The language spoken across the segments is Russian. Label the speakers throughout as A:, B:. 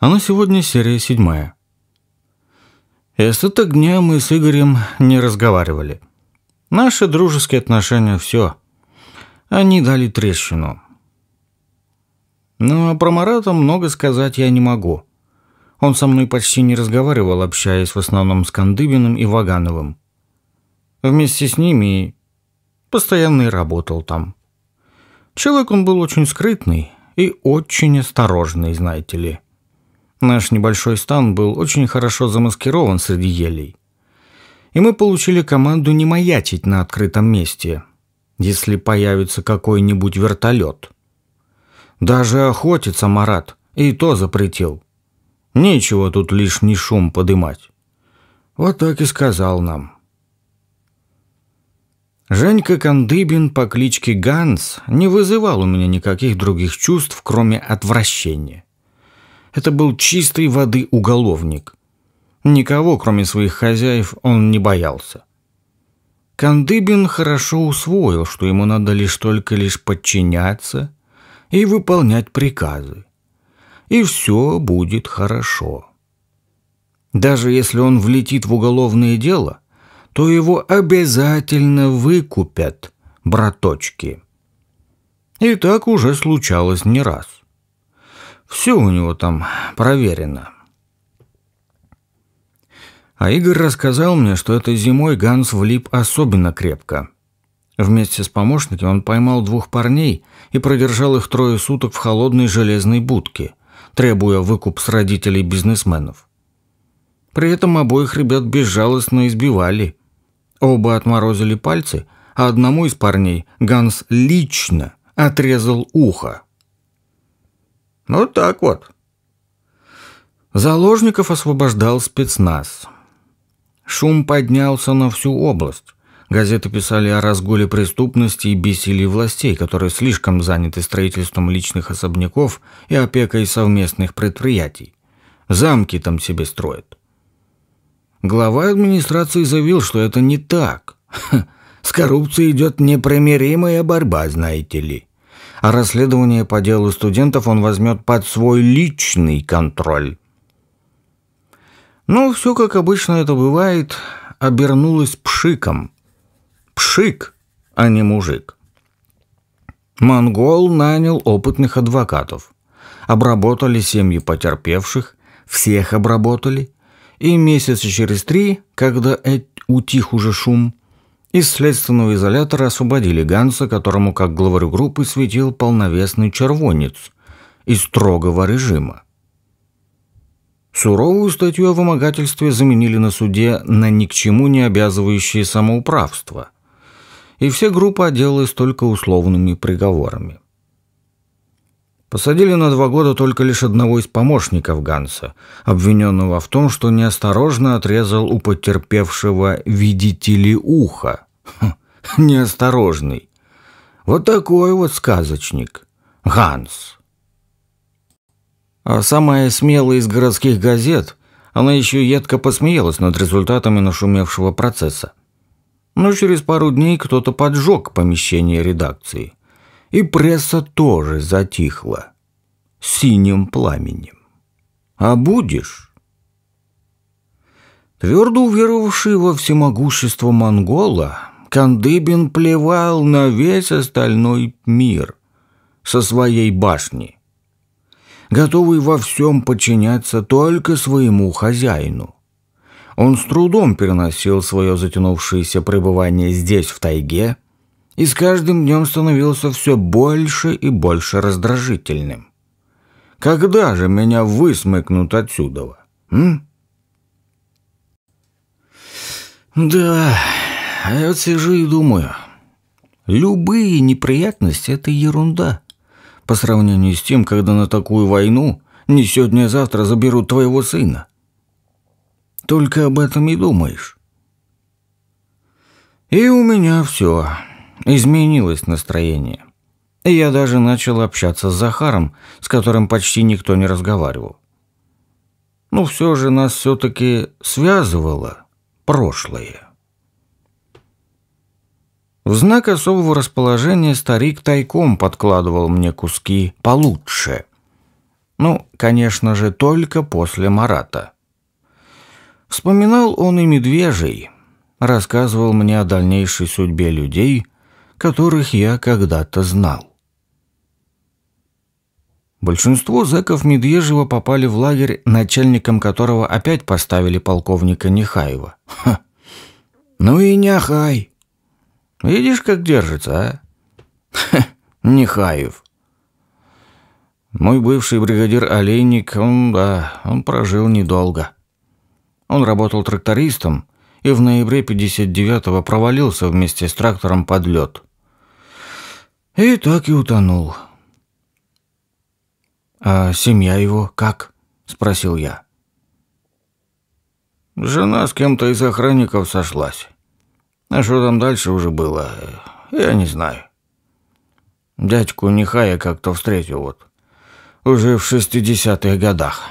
A: А Оно сегодня серия седьмая. Эстеток дня мы с Игорем не разговаривали. Наши дружеские отношения – все. Они дали трещину. Но про Марата много сказать я не могу. Он со мной почти не разговаривал, общаясь в основном с Кандыбиным и Вагановым. Вместе с ними и постоянно и работал там. Человек он был очень скрытный и очень осторожный, знаете ли. Наш небольшой стан был очень хорошо замаскирован среди елей. И мы получили команду не маячить на открытом месте, если появится какой-нибудь вертолет. Даже охотиться Марат и то запретил. Нечего тут лишний шум подымать. Вот так и сказал нам. Женька Кандыбин по кличке Ганс не вызывал у меня никаких других чувств, кроме отвращения. Это был чистой воды уголовник. Никого, кроме своих хозяев, он не боялся. Кандыбин хорошо усвоил, что ему надо лишь только лишь подчиняться и выполнять приказы. И все будет хорошо. Даже если он влетит в уголовное дело, то его обязательно выкупят, браточки. И так уже случалось не раз. Все у него там проверено. А Игорь рассказал мне, что этой зимой Ганс влип особенно крепко. Вместе с помощником он поймал двух парней и продержал их трое суток в холодной железной будке, требуя выкуп с родителей бизнесменов. При этом обоих ребят безжалостно избивали. Оба отморозили пальцы, а одному из парней Ганс лично отрезал ухо. Ну, вот так вот. Заложников освобождал спецназ. Шум поднялся на всю область. Газеты писали о разгуле преступности и бесили властей, которые слишком заняты строительством личных особняков и опекой совместных предприятий. Замки там себе строят. Глава администрации заявил, что это не так. С коррупцией идет непримиримая борьба, знаете ли а расследование по делу студентов он возьмет под свой личный контроль. Но ну, все, как обычно это бывает, обернулось пшиком. Пшик, а не мужик. Монгол нанял опытных адвокатов. Обработали семьи потерпевших, всех обработали. И месяца через три, когда утих уже шум, из следственного изолятора освободили Ганса, которому, как главарю группы, светил полновесный червонец из строгого режима. Суровую статью о вымогательстве заменили на суде на ни к чему не обязывающее самоуправство, и все группы отделалась только условными приговорами. Посадили на два года только лишь одного из помощников Ганса, обвиненного в том, что неосторожно отрезал у потерпевшего «видите ли ухо», неосторожный. Вот такой вот сказочник. Ганс. А самая смелая из городских газет, она еще едко посмеялась над результатами нашумевшего процесса. Но через пару дней кто-то поджег помещение редакции. И пресса тоже затихла. Синим пламенем. А будешь? Твердо уверовавший во всемогущество монгола, Кандыбин плевал на весь остальной мир со своей башни, готовый во всем подчиняться только своему хозяину. Он с трудом переносил свое затянувшееся пребывание здесь, в тайге, и с каждым днем становился все больше и больше раздражительным. Когда же меня высмыкнут отсюда? Да, а я вот сижу и думаю. Любые неприятности – это ерунда. По сравнению с тем, когда на такую войну не сегодня, а завтра заберут твоего сына. Только об этом и думаешь. И у меня все. Изменилось настроение. И я даже начал общаться с Захаром, с которым почти никто не разговаривал. Но ну, все же нас все-таки связывало прошлое. В знак особого расположения старик тайком подкладывал мне куски получше. Ну, конечно же, только после Марата. Вспоминал он и медвежий, рассказывал мне о дальнейшей судьбе людей, которых я когда-то знал. Большинство зэков Медвежьего попали в лагерь, начальником которого опять поставили полковника Нехаева. Ха. Ну и Нехай! Видишь, как держится, а? Ха, Нехаев. Мой бывший бригадир Олейник, он, да, он прожил недолго. Он работал трактористом и в ноябре 59-го провалился вместе с трактором под лед. И так и утонул. «А семья его как?» – спросил я. Жена с кем-то из охранников сошлась. А что там дальше уже было, я не знаю. Дядьку Нихая как-то встретил вот. Уже в шестидесятых годах.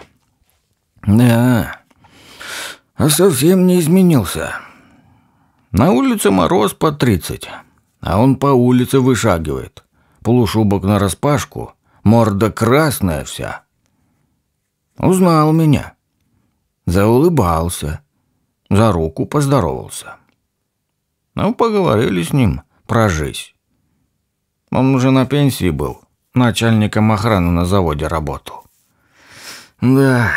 A: Да, а совсем не изменился. На улице мороз по тридцать, а он по улице вышагивает. Полушубок нараспашку, морда красная вся. Узнал меня. Заулыбался. За руку поздоровался. Ну, поговорили с ним про жизнь. Он уже на пенсии был, начальником охраны на заводе работал. Да,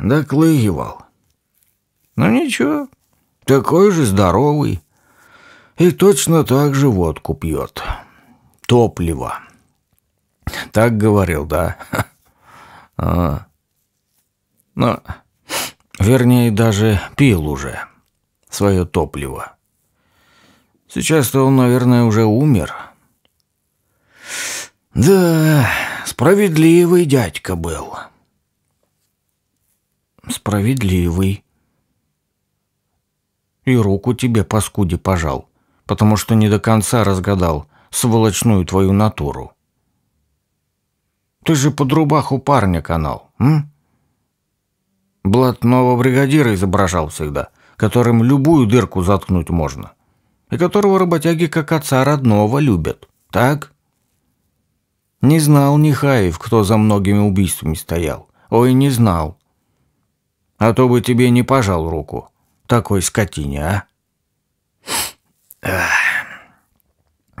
A: доклыгивал. Ну ничего, такой же здоровый. И точно так же водку пьет. Топливо. Так говорил, да? А. Но, ну, вернее, даже пил уже свое топливо. Сейчас-то он, наверное, уже умер. Да, справедливый дядька был. Справедливый. И руку тебе, паскуде, пожал, потому что не до конца разгадал сволочную твою натуру. Ты же под рубаху парня канал, м? Блатного бригадира изображал всегда, которым любую дырку заткнуть можно и которого работяги как отца родного любят, так? Не знал Нихаев, кто за многими убийствами стоял. Ой, не знал. А то бы тебе не пожал руку, такой скотине, а?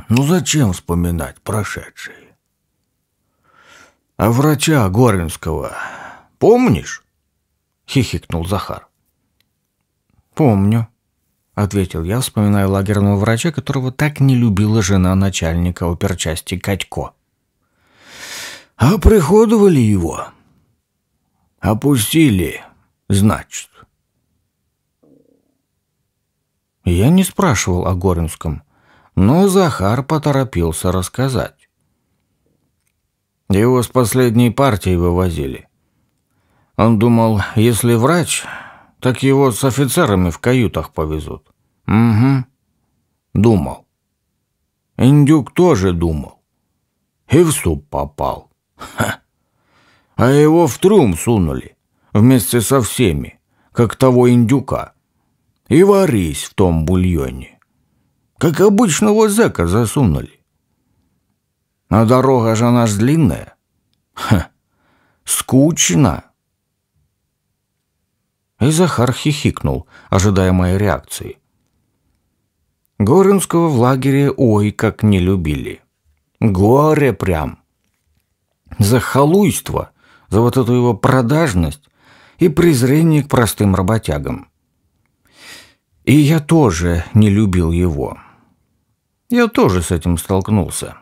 A: Ну зачем вспоминать прошедшие? А врача Горинского помнишь? Хихикнул Захар. Помню ответил я, вспоминая лагерного врача, которого так не любила жена начальника оперчасти Катько. А приходовали его. Опустили, значит. Я не спрашивал о Горинском, но Захар поторопился рассказать. Его с последней партией вывозили. Он думал, если врач так его с офицерами в каютах повезут. Угу. Думал. Индюк тоже думал. И в суп попал. Ха. А его в трум сунули. Вместе со всеми. Как того индюка. И варись в том бульоне. Как обычного зэка засунули. А дорога же наш длинная. Ха. Скучно. И Захар хихикнул, ожидая моей реакции. Горинского в лагере ой как не любили. Горе прям. За халуйство, за вот эту его продажность и презрение к простым работягам. И я тоже не любил его. Я тоже с этим столкнулся.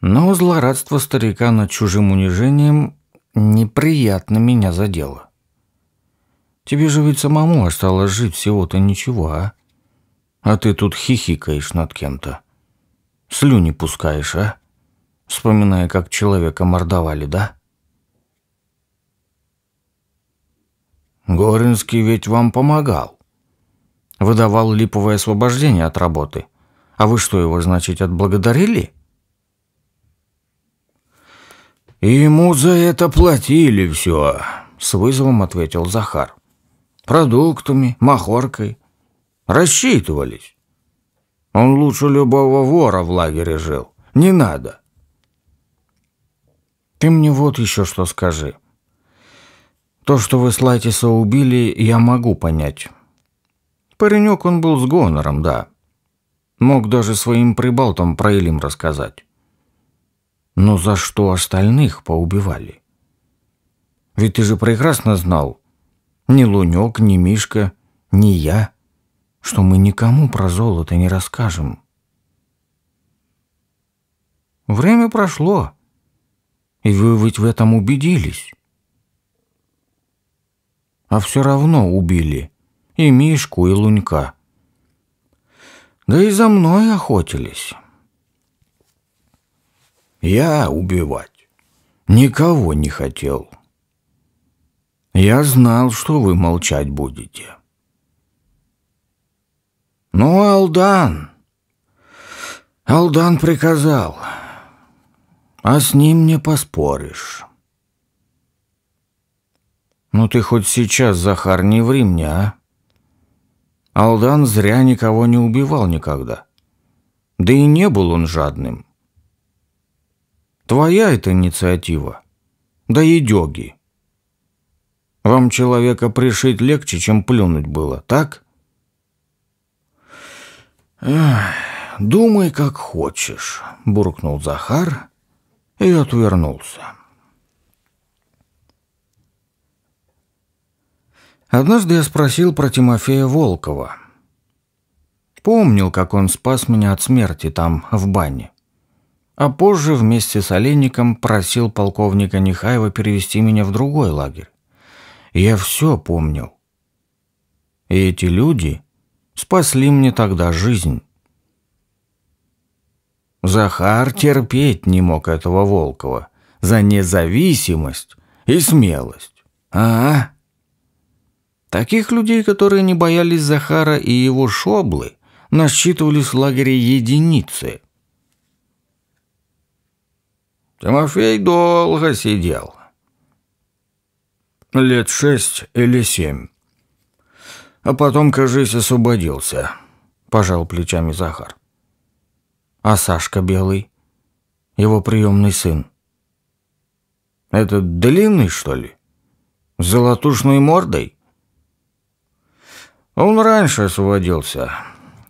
A: Но злорадство старика над чужим унижением неприятно меня задело. Тебе же ведь самому осталось жить всего-то ничего, а? А ты тут хихикаешь над кем-то. Слюни пускаешь, а? Вспоминая, как человека мордовали, да? Горинский ведь вам помогал. Выдавал липовое освобождение от работы. А вы что, его, значит, отблагодарили? И Ему за это платили все, с вызовом ответил Захар продуктами, махоркой. Рассчитывались. Он лучше любого вора в лагере жил. Не надо. Ты мне вот еще что скажи. То, что вы Слайтиса убили, я могу понять. Паренек он был с гонором, да. Мог даже своим прибалтам про Элим рассказать. Но за что остальных поубивали? Ведь ты же прекрасно знал, ни Лунек, ни Мишка, ни я, что мы никому про золото не расскажем. Время прошло, и вы ведь в этом убедились. А все равно убили и Мишку, и Лунька. Да и за мной охотились. Я убивать никого не хотел. — я знал, что вы молчать будете. Но ну, Алдан... Алдан приказал, а с ним не поспоришь. Ну ты хоть сейчас, Захар, не ври мне, а? Алдан зря никого не убивал никогда. Да и не был он жадным. Твоя это инициатива. Да и дёги. Вам человека пришить легче, чем плюнуть было, так? думай, как хочешь, буркнул Захар и отвернулся. Однажды я спросил про Тимофея Волкова. Помнил, как он спас меня от смерти там, в бане. А позже вместе с Олейником просил полковника Нехаева перевести меня в другой лагерь. Я все помнил. И эти люди спасли мне тогда жизнь. Захар терпеть не мог этого Волкова за независимость и смелость. А Таких людей, которые не боялись Захара и его шоблы, насчитывались в лагере единицы. Тимофей долго сидел лет шесть или семь. А потом, кажись, освободился, пожал плечами Захар. А Сашка Белый? Его приемный сын. Этот длинный, что ли? С золотушной мордой? Он раньше освободился.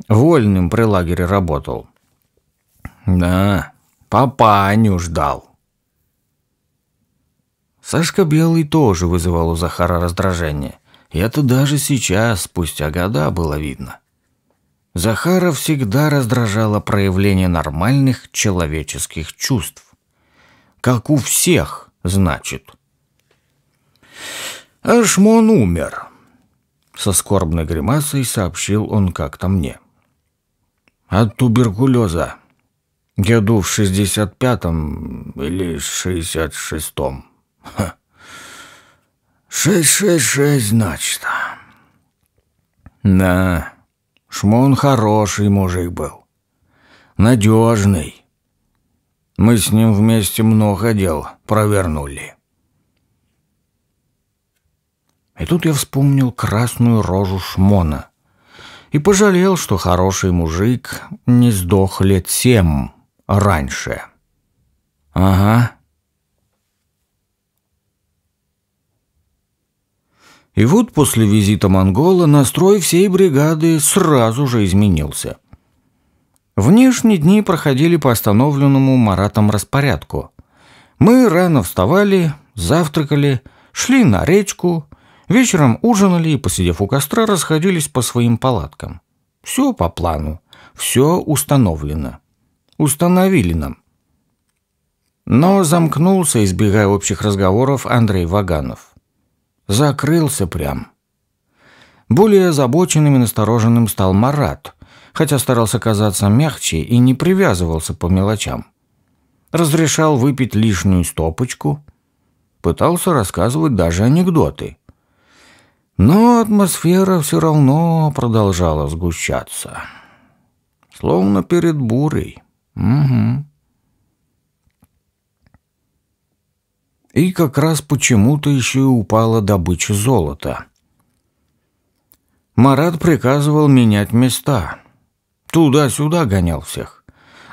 A: Вольным при лагере работал. Да, папа не ждал. Сашка Белый тоже вызывал у Захара раздражение. И это даже сейчас, спустя года, было видно. Захара всегда раздражало проявление нормальных человеческих чувств. Как у всех, значит. «Ашмон умер», — со скорбной гримасой сообщил он как-то мне. «От туберкулеза. Году в шестьдесят пятом или шестьдесят шестом». Шесть, шесть, шесть, значит. Да, Шмон хороший мужик был. Надежный. Мы с ним вместе много дел провернули. И тут я вспомнил красную рожу Шмона и пожалел, что хороший мужик не сдох лет семь раньше. Ага, И вот после визита монгола настрой всей бригады сразу же изменился. Внешние дни проходили по остановленному Маратом распорядку. Мы рано вставали, завтракали, шли на речку, вечером ужинали и, посидев у костра, расходились по своим палаткам. Все по плану, все установлено. Установили нам. Но замкнулся, избегая общих разговоров, Андрей Ваганов. Закрылся прям. Более озабоченным и настороженным стал Марат, хотя старался казаться мягче и не привязывался по мелочам. Разрешал выпить лишнюю стопочку, пытался рассказывать даже анекдоты. Но атмосфера все равно продолжала сгущаться. Словно перед бурей. Угу. И как раз почему-то еще и упала добыча золота. Марат приказывал менять места. Туда-сюда гонял всех.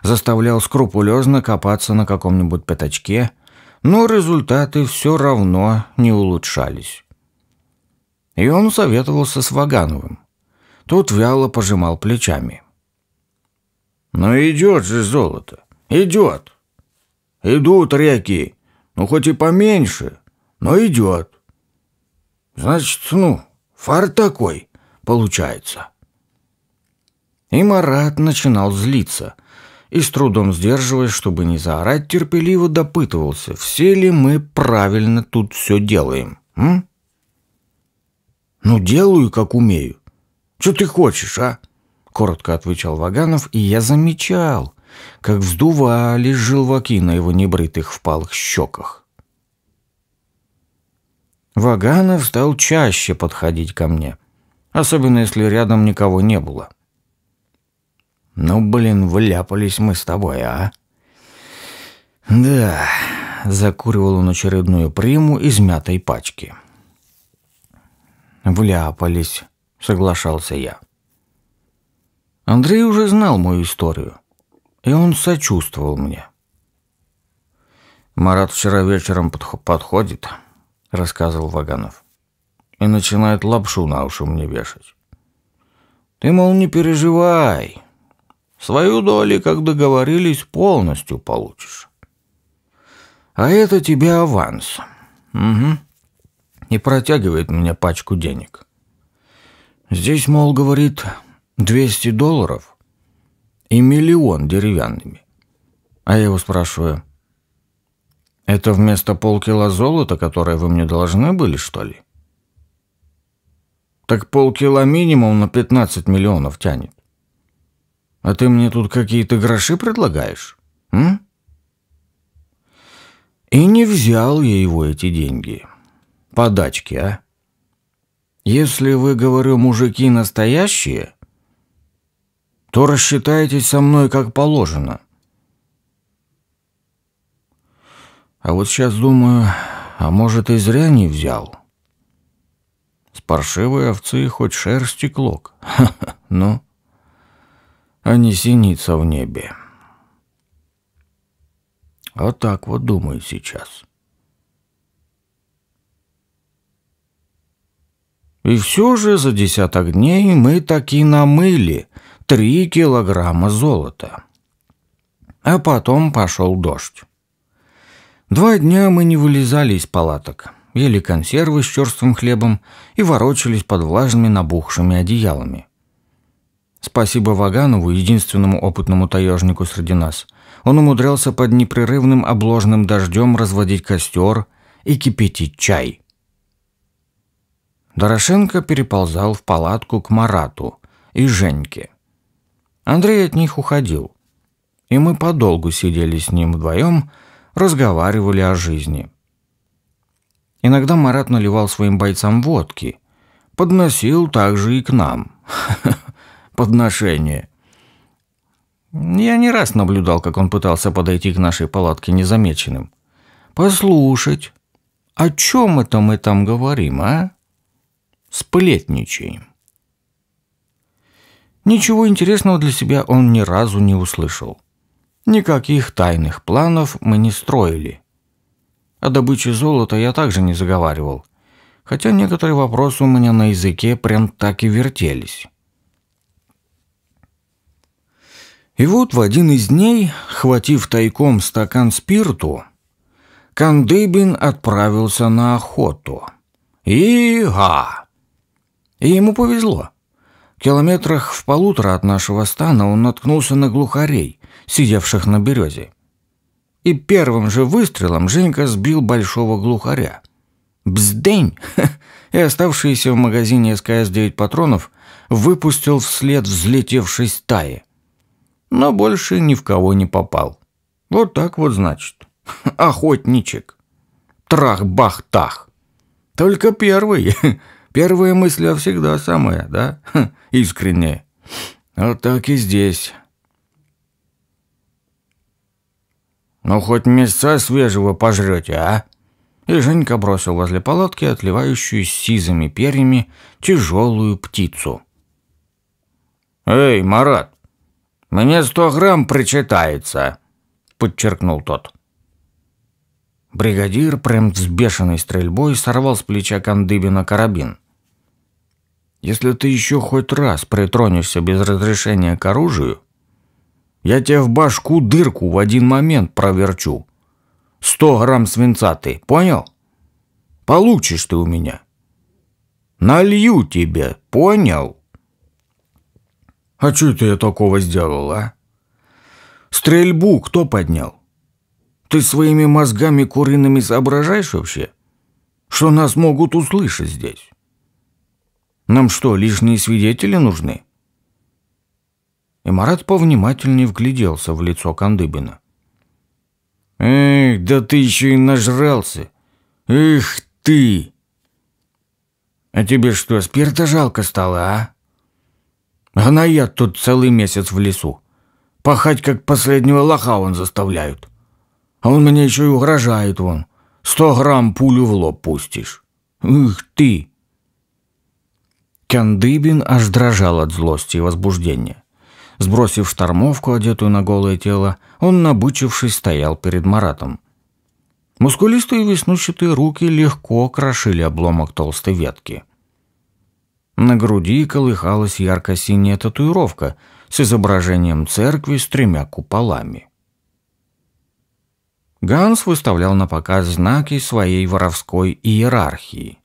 A: Заставлял скрупулезно копаться на каком-нибудь пятачке, но результаты все равно не улучшались. И он советовался с Вагановым. Тот вяло пожимал плечами. «Ну идет же золото! Идет! Идут реки! Ну, хоть и поменьше, но идет. Значит, ну, фар такой получается. И Марат начинал злиться. И с трудом сдерживаясь, чтобы не заорать, терпеливо допытывался, все ли мы правильно тут все делаем. М? «Ну, делаю, как умею. Что ты хочешь, а?» Коротко отвечал Ваганов, и я замечал, как вздувались желваки на его небритых впалых щеках. Ваганов стал чаще подходить ко мне, особенно если рядом никого не было. «Ну, блин, вляпались мы с тобой, а?» «Да», — закуривал он очередную приму из мятой пачки. «Вляпались», — соглашался я. Андрей уже знал мою историю и он сочувствовал мне. «Марат вчера вечером подходит», — рассказывал Ваганов, — «и начинает лапшу на уши мне вешать. Ты, мол, не переживай, свою долю, как договорились, полностью получишь. А это тебе аванс. Угу. И протягивает мне пачку денег. Здесь, мол, говорит, 200 долларов — и миллион деревянными. А я его спрашиваю, это вместо полкила золота, которое вы мне должны были, что ли? Так полкила минимум на 15 миллионов тянет. А ты мне тут какие-то гроши предлагаешь? М? И не взял я его эти деньги. Подачки, а? Если вы, говорю, мужики настоящие, то рассчитаетесь со мной как положено. А вот сейчас думаю, а может и зря не взял. С паршивой овцы хоть шерсти клок. Но ха ну, а не синица в небе. Вот так вот думаю сейчас. И все же за десяток дней мы таки намыли три килограмма золота. А потом пошел дождь. Два дня мы не вылезали из палаток, ели консервы с черствым хлебом и ворочались под влажными набухшими одеялами. Спасибо Ваганову, единственному опытному таежнику среди нас. Он умудрялся под непрерывным обложным дождем разводить костер и кипятить чай. Дорошенко переползал в палатку к Марату и Женьке – Андрей от них уходил. И мы подолгу сидели с ним вдвоем, разговаривали о жизни. Иногда Марат наливал своим бойцам водки. Подносил также и к нам. Подношение. Я не раз наблюдал, как он пытался подойти к нашей палатке незамеченным. «Послушать, о чем это мы там говорим, а?» «Сплетничаем». Ничего интересного для себя он ни разу не услышал. Никаких тайных планов мы не строили. О добыче золота я также не заговаривал, хотя некоторые вопросы у меня на языке прям так и вертелись. И вот в один из дней, хватив тайком стакан спирту, Кандыбин отправился на охоту. и Ига! И ему повезло километрах в полутора от нашего стана он наткнулся на глухарей, сидевших на березе. И первым же выстрелом Женька сбил большого глухаря. «Бздень!» И оставшиеся в магазине СКС-9 патронов выпустил вслед взлетевшей стаи. Но больше ни в кого не попал. Вот так вот значит. Охотничек. Трах-бах-тах. Только первый. Первая мысль всегда самая, да? Хм, искренняя. Вот а так и здесь. Ну, хоть мяса свежего пожрете, а? И Женька бросил возле палатки, отливающую сизыми перьями, тяжелую птицу. «Эй, Марат, мне сто грамм причитается», — подчеркнул тот. Бригадир, прям с бешеной стрельбой, сорвал с плеча Кандыбина карабин — если ты еще хоть раз притронешься без разрешения к оружию, я тебе в башку дырку в один момент проверчу. Сто грамм свинца ты, понял? Получишь ты у меня. Налью тебе, понял? А что ты я такого сделал, а? Стрельбу кто поднял? Ты своими мозгами куриными соображаешь вообще, что нас могут услышать здесь? Нам что, лишние свидетели нужны?» И Марат повнимательнее вгляделся в лицо Кандыбина. «Эх, да ты еще и нажрался! Эх ты!» «А тебе что, спирта жалко стало, а?» «А на я тут целый месяц в лесу. Пахать, как последнего лоха, он заставляют. А он мне еще и угрожает, вон. Сто грамм пулю в лоб пустишь. Их ты!» Кяндыбин аж дрожал от злости и возбуждения. Сбросив штормовку, одетую на голое тело, он, набычившись, стоял перед Маратом. Мускулистые веснущатые руки легко крошили обломок толстой ветки. На груди колыхалась ярко-синяя татуировка с изображением церкви с тремя куполами. Ганс выставлял на показ знаки своей воровской иерархии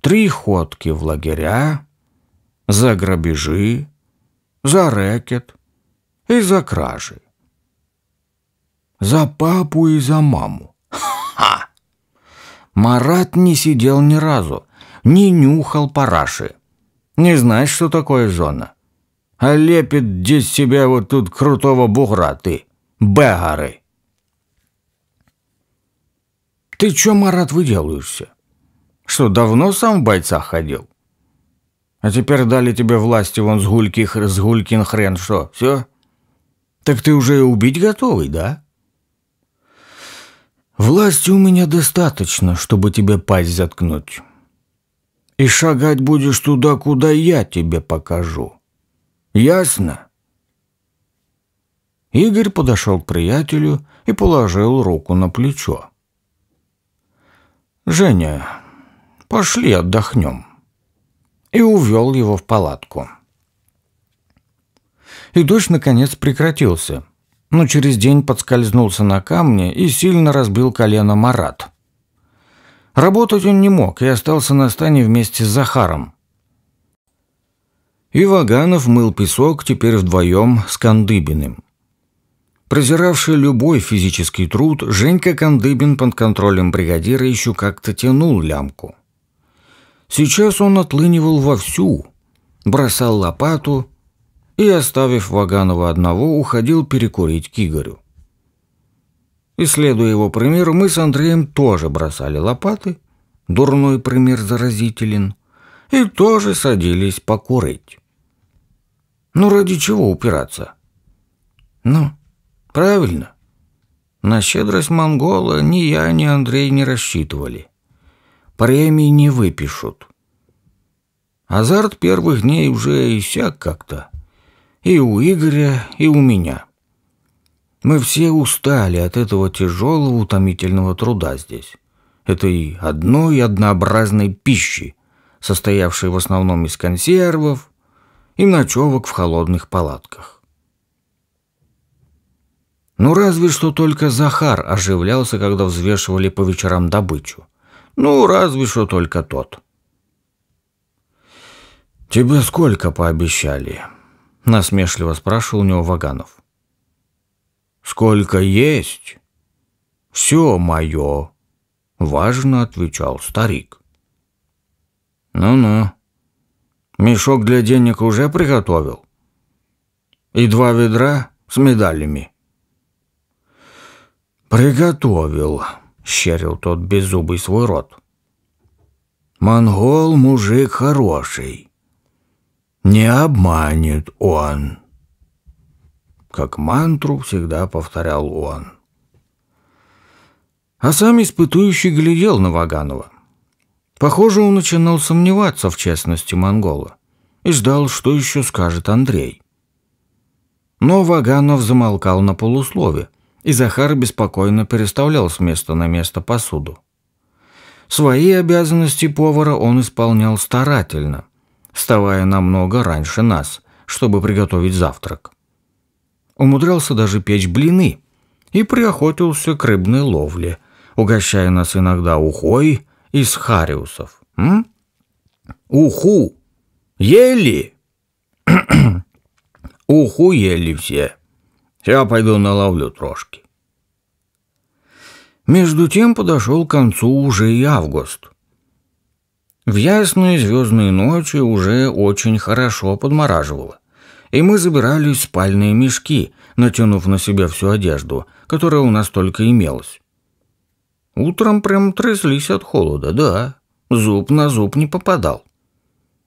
A: три ходки в лагеря, за грабежи, за рэкет и за кражи. За папу и за маму. Ха! Марат не сидел ни разу, не нюхал параши. Не знаешь, что такое зона? А лепит здесь себя вот тут крутого бугра ты, бегары. Ты чё, Марат, выделаешься? Что, давно сам в бойцах ходил? А теперь дали тебе власти вон с гульких, с гулькин хрен, что, все? Так ты уже убить готовый, да? Власти у меня достаточно, чтобы тебе пасть заткнуть. И шагать будешь туда, куда я тебе покажу. Ясно? Игорь подошел к приятелю и положил руку на плечо. «Женя, Пошли отдохнем». И увел его в палатку. И дождь, наконец, прекратился. Но через день подскользнулся на камне и сильно разбил колено Марат. Работать он не мог и остался на стане вместе с Захаром. И Ваганов мыл песок теперь вдвоем с Кандыбиным. Презиравший любой физический труд, Женька Кандыбин под контролем бригадира еще как-то тянул лямку. Сейчас он отлынивал вовсю, бросал лопату и, оставив Ваганова одного, уходил перекурить к Игорю. И, следуя его примеру, мы с Андреем тоже бросали лопаты, дурной пример заразителен, и тоже садились покурить. Ну, ради чего упираться? Ну, правильно. На щедрость монгола ни я, ни Андрей не рассчитывали премии не выпишут. Азарт первых дней уже иссяк как-то. И у Игоря, и у меня. Мы все устали от этого тяжелого, утомительного труда здесь. Этой одной однообразной пищи, состоявшей в основном из консервов и ночевок в холодных палатках. Ну разве что только Захар оживлялся, когда взвешивали по вечерам добычу. Ну, разве что только тот. «Тебе сколько пообещали?» – насмешливо спрашивал у него Ваганов. «Сколько есть?» «Все мое», – важно отвечал старик. «Ну-ну, мешок для денег уже приготовил? И два ведра с медалями?» «Приготовил», щерил тот беззубый свой рот. «Монгол мужик хороший. Не обманет он». Как мантру всегда повторял он. А сам испытующий глядел на Ваганова. Похоже, он начинал сомневаться в честности монгола и ждал, что еще скажет Андрей. Но Ваганов замолкал на полуслове – и Захар беспокойно переставлял с места на место посуду. Свои обязанности повара он исполнял старательно, вставая намного раньше нас, чтобы приготовить завтрак. Умудрялся даже печь блины и приохотился к рыбной ловле, угощая нас иногда ухой из хариусов. М? «Уху! Ели!» «Уху ели все!» Я пойду наловлю трошки. Между тем подошел к концу уже и август. В ясные звездные ночи уже очень хорошо подмораживало, и мы забирали спальные мешки, натянув на себя всю одежду, которая у нас только имелась. Утром прям тряслись от холода, да, зуб на зуб не попадал.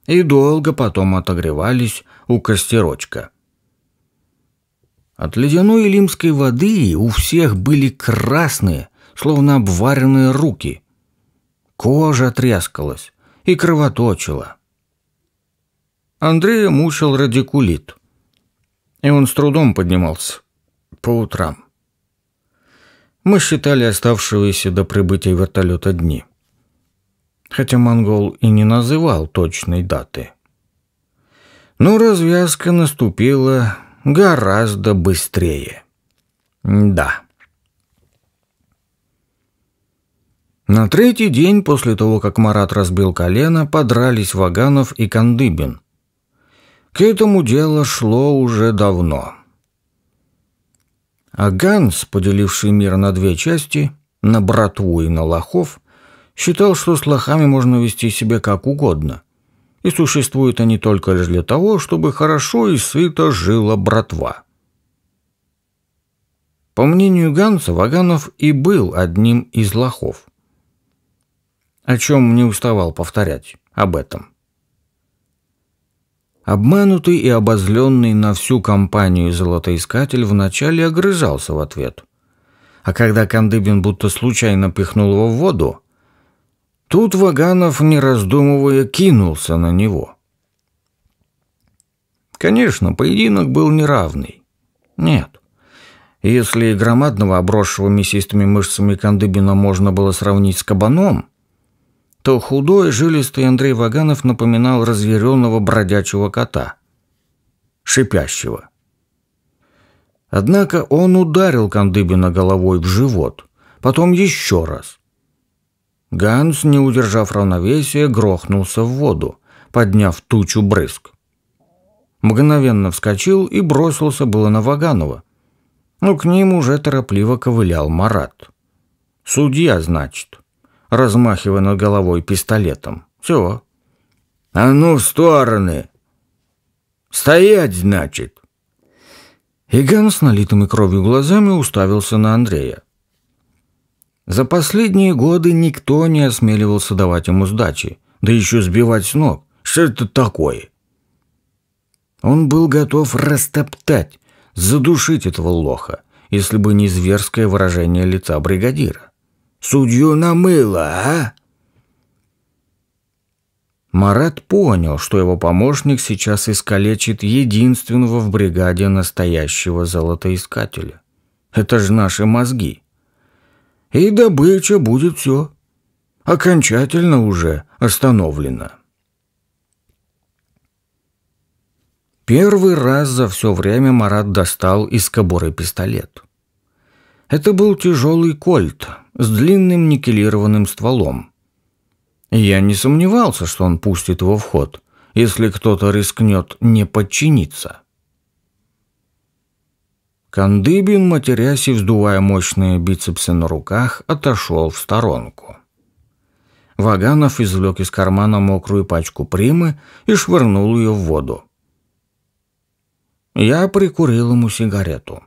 A: И долго потом отогревались у костерочка. От ледяной лимской воды у всех были красные, словно обваренные руки. Кожа трескалась и кровоточила. Андрея мучил радикулит, и он с трудом поднимался по утрам. Мы считали оставшиеся до прибытия вертолета дни, хотя монгол и не называл точной даты. Но развязка наступила гораздо быстрее. Да. На третий день после того, как Марат разбил колено, подрались Ваганов и Кандыбин. К этому дело шло уже давно. А Ганс, поделивший мир на две части, на братву и на лохов, считал, что с лохами можно вести себя как угодно – и существуют они только лишь для того, чтобы хорошо и сыто жила братва. По мнению Ганса, Ваганов и был одним из лохов. О чем не уставал повторять об этом. Обманутый и обозленный на всю компанию золотоискатель вначале огрызался в ответ. А когда Кандыбин будто случайно пихнул его в воду, Тут Ваганов, не раздумывая, кинулся на него. Конечно, поединок был неравный. Нет. Если громадного, обросшего мясистыми мышцами Кандыбина можно было сравнить с кабаном, то худой, жилистый Андрей Ваганов напоминал разъяренного бродячего кота, шипящего. Однако он ударил Кандыбина головой в живот, потом еще раз – Ганс, не удержав равновесия, грохнулся в воду, подняв тучу брызг. Мгновенно вскочил и бросился было на Ваганова. Но к ним уже торопливо ковылял Марат. «Судья, значит», размахивая над головой пистолетом. «Все». «А ну, в стороны!» «Стоять, значит!» И Ганс, налитыми кровью глазами, уставился на Андрея. За последние годы никто не осмеливался давать ему сдачи, да еще сбивать с ног. Что это такое? Он был готов растоптать, задушить этого лоха, если бы не зверское выражение лица бригадира. «Судью намыло, а?» Марат понял, что его помощник сейчас искалечит единственного в бригаде настоящего золотоискателя. «Это же наши мозги!» и добыча будет все окончательно уже остановлена. Первый раз за все время Марат достал из кобуры пистолет. Это был тяжелый кольт с длинным никелированным стволом. Я не сомневался, что он пустит его в ход, если кто-то рискнет не подчиниться. Кандыбин, матерясь и вздувая мощные бицепсы на руках, отошел в сторонку. Ваганов извлек из кармана мокрую пачку примы и швырнул ее в воду. Я прикурил ему сигарету.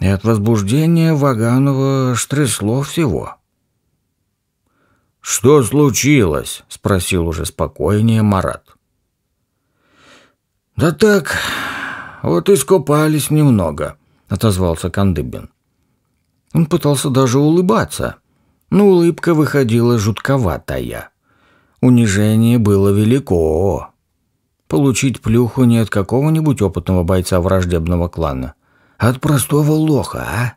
A: И от возбуждения Ваганова штрясло всего. «Что случилось?» — спросил уже спокойнее Марат. «Да так, вот искупались немного», — отозвался Кандыбин. Он пытался даже улыбаться, но улыбка выходила жутковатая. Унижение было велико. Получить плюху не от какого-нибудь опытного бойца враждебного клана, а от простого лоха, а?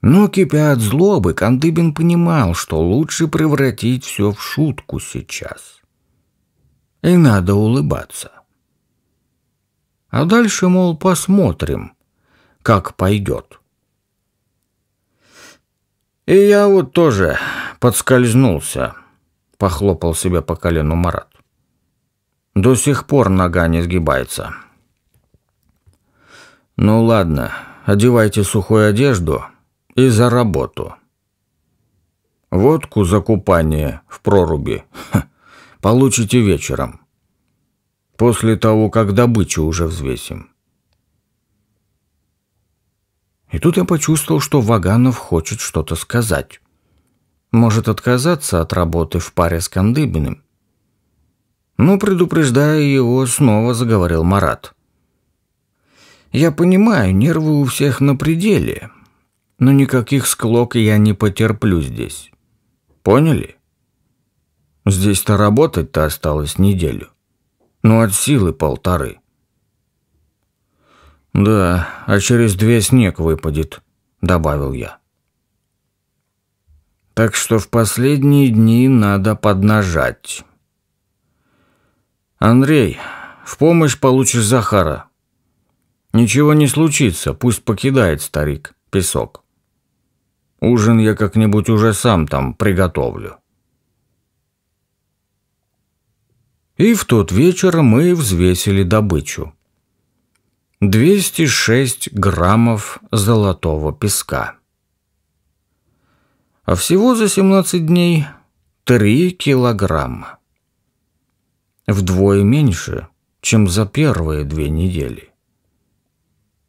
A: Но, кипя от злобы, Кандыбин понимал, что лучше превратить все в шутку сейчас. И надо улыбаться. А дальше, мол, посмотрим, как пойдет. И я вот тоже подскользнулся, похлопал себя по колену Марат. До сих пор нога не сгибается. Ну ладно, одевайте сухую одежду и за работу. Водку за купание в проруби получите вечером после того, как добычу уже взвесим. И тут я почувствовал, что Ваганов хочет что-то сказать. Может отказаться от работы в паре с Кандыбиным. Но, предупреждая его, снова заговорил Марат. «Я понимаю, нервы у всех на пределе, но никаких склок я не потерплю здесь. Поняли? Здесь-то работать-то осталось неделю. Ну, от силы полторы. «Да, а через две снег выпадет», – добавил я. «Так что в последние дни надо поднажать». «Андрей, в помощь получишь Захара. Ничего не случится, пусть покидает старик песок. Ужин я как-нибудь уже сам там приготовлю». И в тот вечер мы взвесили добычу. 206 граммов золотого песка. А всего за 17 дней 3 килограмма. Вдвое меньше, чем за первые две недели.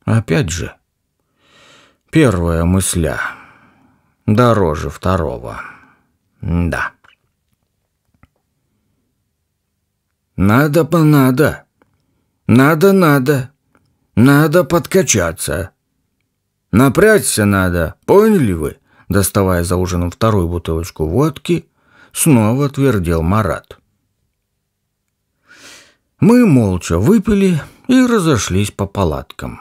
A: Опять же, первая мысля дороже второго. Да. Надо понадо. Надо, надо. Надо подкачаться. Напрячься надо, поняли вы? Доставая за ужином вторую бутылочку водки, снова твердил Марат. Мы молча выпили и разошлись по палаткам.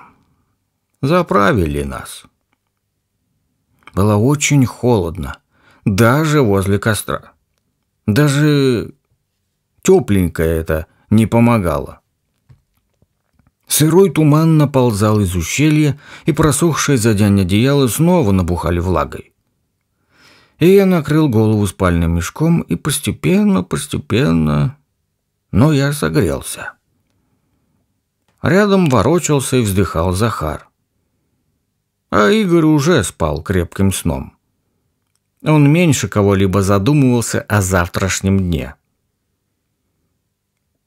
A: Заправили нас. Было очень холодно, даже возле костра. Даже Тепленькое это не помогало. Сырой туман наползал из ущелья, и просохшие за день одеяла снова набухали влагой. И я накрыл голову спальным мешком, и постепенно, постепенно... Но я согрелся. Рядом ворочался и вздыхал Захар. А Игорь уже спал крепким сном. Он меньше кого-либо задумывался о завтрашнем дне –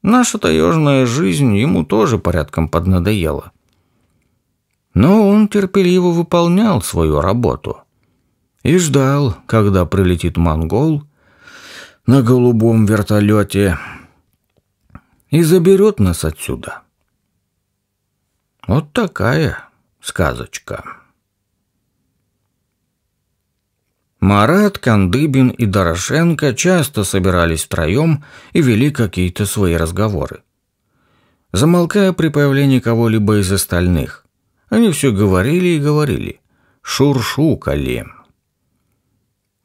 A: Наша таежная жизнь ему тоже порядком поднадоела. Но он терпеливо выполнял свою работу и ждал, когда прилетит монгол на голубом вертолете и заберет нас отсюда. Вот такая сказочка. Марат, Кандыбин и Дорошенко часто собирались втроем и вели какие-то свои разговоры. Замолкая при появлении кого-либо из остальных, они все говорили и говорили. Шуршу колем.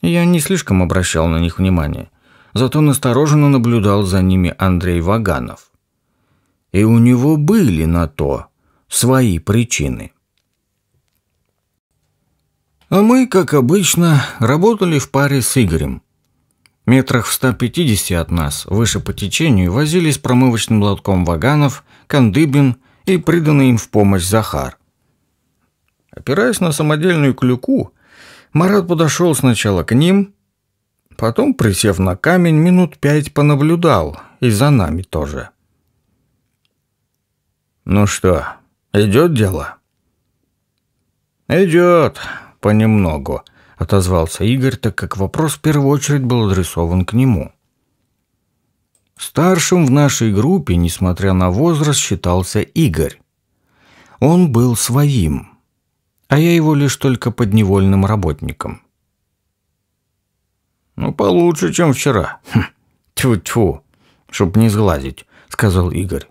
A: Я не слишком обращал на них внимание, зато настороженно наблюдал за ними Андрей Ваганов. И у него были на то свои причины – а мы, как обычно, работали в паре с Игорем. Метрах в 150 от нас, выше по течению, возились промывочным лотком Ваганов, Кандыбин и приданный им в помощь Захар. Опираясь на самодельную клюку, Марат подошел сначала к ним, потом, присев на камень, минут пять понаблюдал, и за нами тоже. «Ну что, идет дело?» «Идет», понемногу», – отозвался Игорь, так как вопрос в первую очередь был адресован к нему. Старшим в нашей группе, несмотря на возраст, считался Игорь. Он был своим, а я его лишь только подневольным работником. «Ну, получше, чем вчера. Хм, тьфу-тьфу, чтоб не сглазить», – сказал Игорь.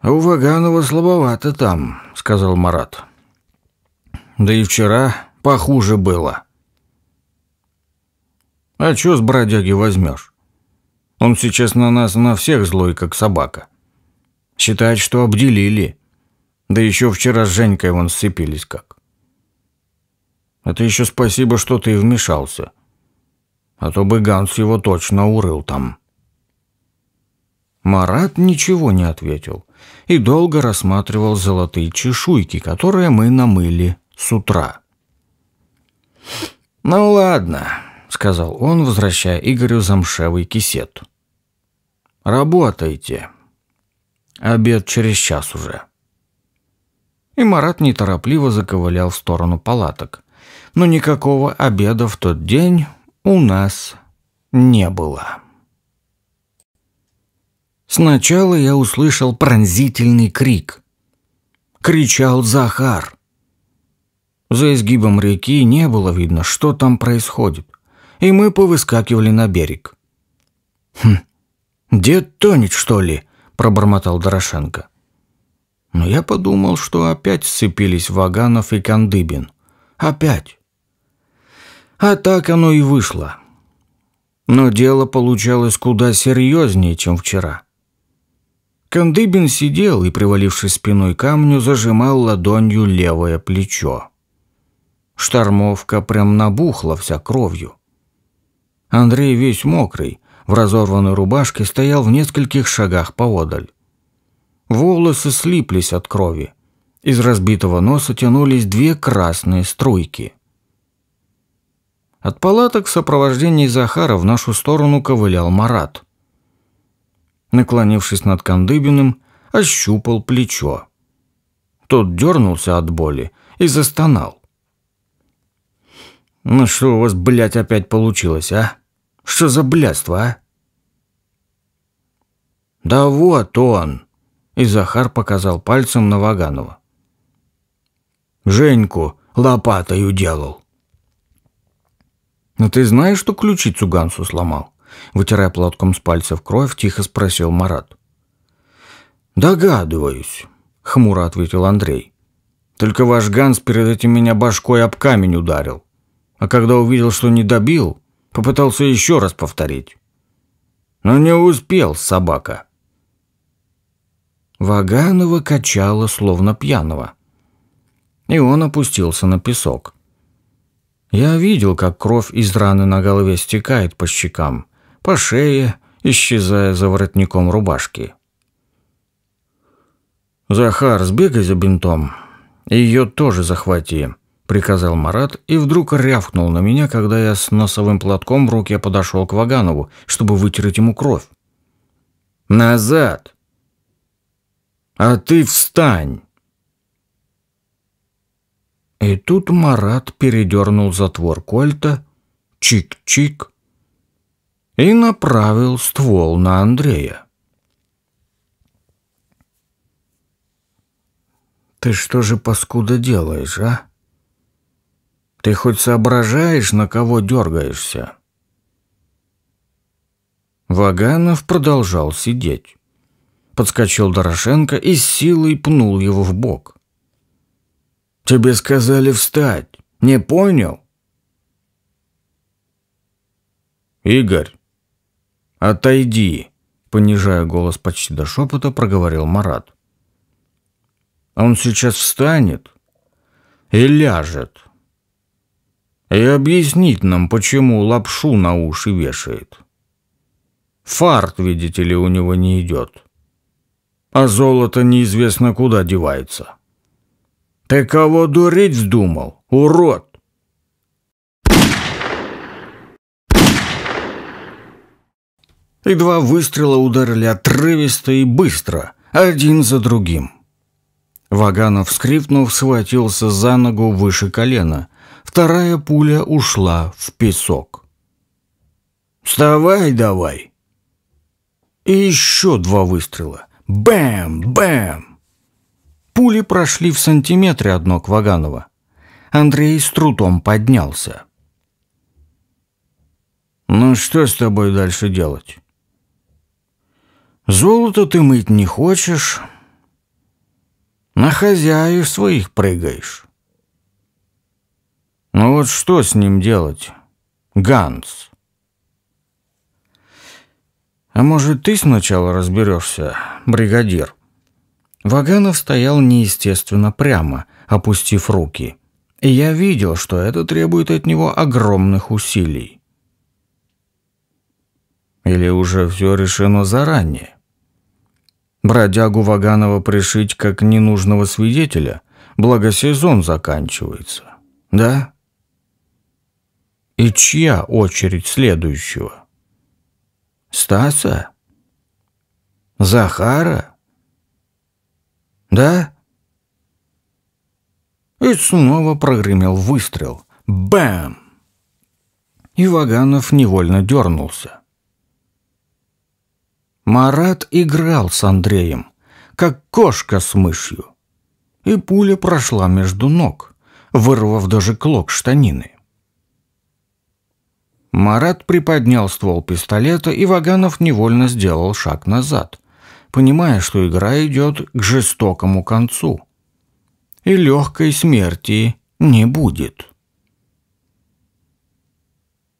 A: А у Ваганова слабовато там», – сказал «Марат» да и вчера похуже было. А чё с бродяги возьмёшь? Он сейчас на нас на всех злой, как собака. Считает, что обделили. Да ещё вчера с Женькой вон сцепились как. Это ещё спасибо, что ты вмешался. А то бы Ганс его точно урыл там. Марат ничего не ответил и долго рассматривал золотые чешуйки, которые мы намыли с утра. «Ну ладно», — сказал он, возвращая Игорю замшевый кисет. «Работайте. Обед через час уже». И Марат неторопливо заковылял в сторону палаток. Но никакого обеда в тот день у нас не было. Сначала я услышал пронзительный крик. Кричал Захар. За изгибом реки не было видно, что там происходит, и мы повыскакивали на берег. «Хм, дед тонет, что ли?» – пробормотал Дорошенко. Но я подумал, что опять сцепились Ваганов и Кандыбин. Опять. А так оно и вышло. Но дело получалось куда серьезнее, чем вчера. Кандыбин сидел и, привалившись спиной к камню, зажимал ладонью левое плечо. Штормовка прям набухла вся кровью. Андрей весь мокрый, в разорванной рубашке стоял в нескольких шагах поодаль. Волосы слиплись от крови. Из разбитого носа тянулись две красные струйки. От палаток в сопровождении Захара в нашу сторону ковылял Марат. Наклонившись над Кандыбиным, ощупал плечо. Тот дернулся от боли и застонал. Ну что у вас, блядь, опять получилось, а? Что за блядство, а? Да вот он. И Захар показал пальцем на Ваганова. Женьку лопатой уделал. «Но «Ну ты знаешь, что ключицу Гансу сломал?» Вытирая платком с пальцев кровь, тихо спросил Марат. «Догадываюсь», — хмуро ответил Андрей. «Только ваш Ганс перед этим меня башкой об камень ударил а когда увидел, что не добил, попытался еще раз повторить. Но не успел собака. Ваганова качала, словно пьяного. И он опустился на песок. Я видел, как кровь из раны на голове стекает по щекам, по шее, исчезая за воротником рубашки. «Захар, сбегай за бинтом. Ее тоже захвати», приказал Марат и вдруг рявкнул на меня, когда я с носовым платком в руке подошел к Ваганову, чтобы вытереть ему кровь. «Назад! А ты встань!» И тут Марат передернул затвор кольта, чик-чик, и направил ствол на Андрея. «Ты что же, паскуда, делаешь, а?» Ты хоть соображаешь, на кого дергаешься?» Ваганов продолжал сидеть. Подскочил Дорошенко и с силой пнул его в бок. «Тебе сказали встать. Не понял?» «Игорь, отойди!» Понижая голос почти до шепота, проговорил Марат. «Он сейчас встанет и ляжет и объяснить нам, почему лапшу на уши вешает. Фарт, видите ли, у него не идет. А золото неизвестно куда девается. Ты кого дурить вздумал, урод? И два выстрела ударили отрывисто и быстро, один за другим. Ваганов, скрипнув, схватился за ногу выше колена – вторая пуля ушла в песок. «Вставай давай!» И еще два выстрела. Бэм! Бэм! Пули прошли в сантиметре от ног Ваганова. Андрей с трудом поднялся. «Ну что с тобой дальше делать?» «Золото ты мыть не хочешь, на хозяев своих прыгаешь. Ну вот что с ним делать? Ганс. А может, ты сначала разберешься, бригадир? Ваганов стоял неестественно прямо, опустив руки. И я видел, что это требует от него огромных усилий. Или уже все решено заранее? Бродягу Ваганова пришить как ненужного свидетеля, благо сезон заканчивается. Да? И чья очередь следующего? Стаса? Захара? Да? И снова прогремел выстрел. Бэм! И Ваганов невольно дернулся. Марат играл с Андреем, как кошка с мышью. И пуля прошла между ног, вырвав даже клок штанины. Марат приподнял ствол пистолета, и Ваганов невольно сделал шаг назад, понимая, что игра идет к жестокому концу. И легкой смерти не будет.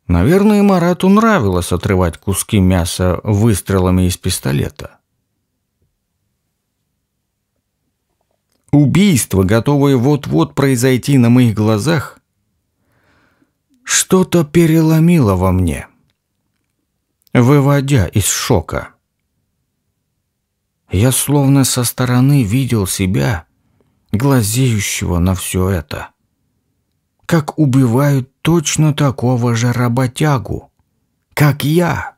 A: Наверное, Марату нравилось отрывать куски мяса выстрелами из пистолета. Убийства, готовые вот-вот произойти на моих глазах, что-то переломило во мне, выводя из шока. Я словно со стороны видел себя, глазеющего на все это, как убивают точно такого же работягу, как я.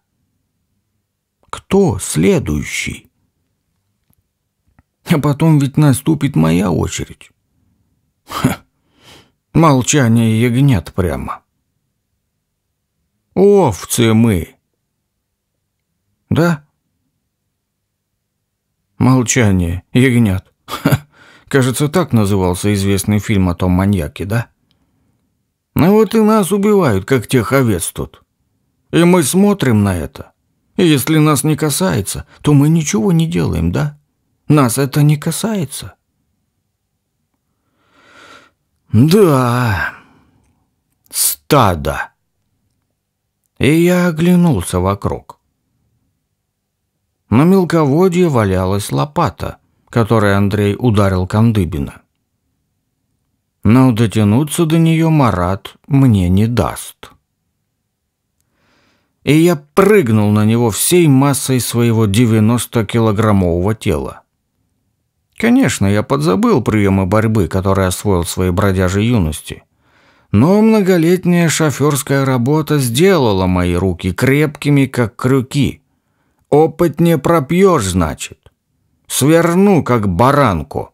A: Кто следующий? А потом ведь наступит моя очередь. Ха, молчание ягнят прямо. Овцы мы. Да? Молчание, ягнят. Ха, кажется, так назывался известный фильм о том маньяке, да? Ну вот и нас убивают, как тех овец тут. И мы смотрим на это. И если нас не касается, то мы ничего не делаем, да? Нас это не касается. Да, стадо и я оглянулся вокруг. На мелководье валялась лопата, которой Андрей ударил Кандыбина. Но дотянуться до нее Марат мне не даст. И я прыгнул на него всей массой своего 90-килограммового тела. Конечно, я подзабыл приемы борьбы, которые освоил в своей бродяжей юности. Но многолетняя шоферская работа сделала мои руки крепкими, как крюки. Опыт не пропьешь, значит. Сверну, как баранку.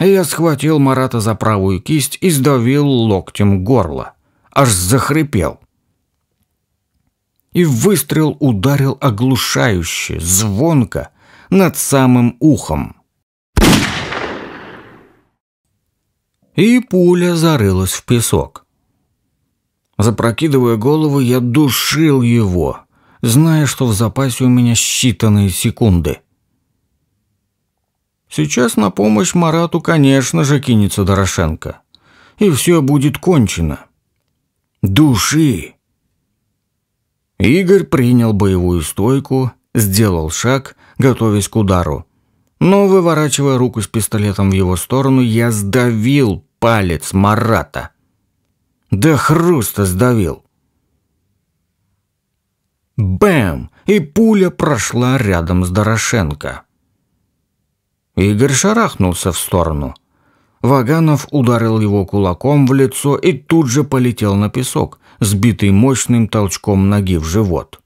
A: Я схватил Марата за правую кисть и сдавил локтем горло. Аж захрипел. И выстрел ударил оглушающе, звонко, над самым ухом. и пуля зарылась в песок. Запрокидывая голову, я душил его, зная, что в запасе у меня считанные секунды. Сейчас на помощь Марату, конечно же, кинется Дорошенко. И все будет кончено. Души! Игорь принял боевую стойку, сделал шаг, готовясь к удару. Но, выворачивая руку с пистолетом в его сторону, я сдавил палец Марата. Да хруста сдавил. Бэм! И пуля прошла рядом с Дорошенко. Игорь шарахнулся в сторону. Ваганов ударил его кулаком в лицо и тут же полетел на песок, сбитый мощным толчком ноги в живот.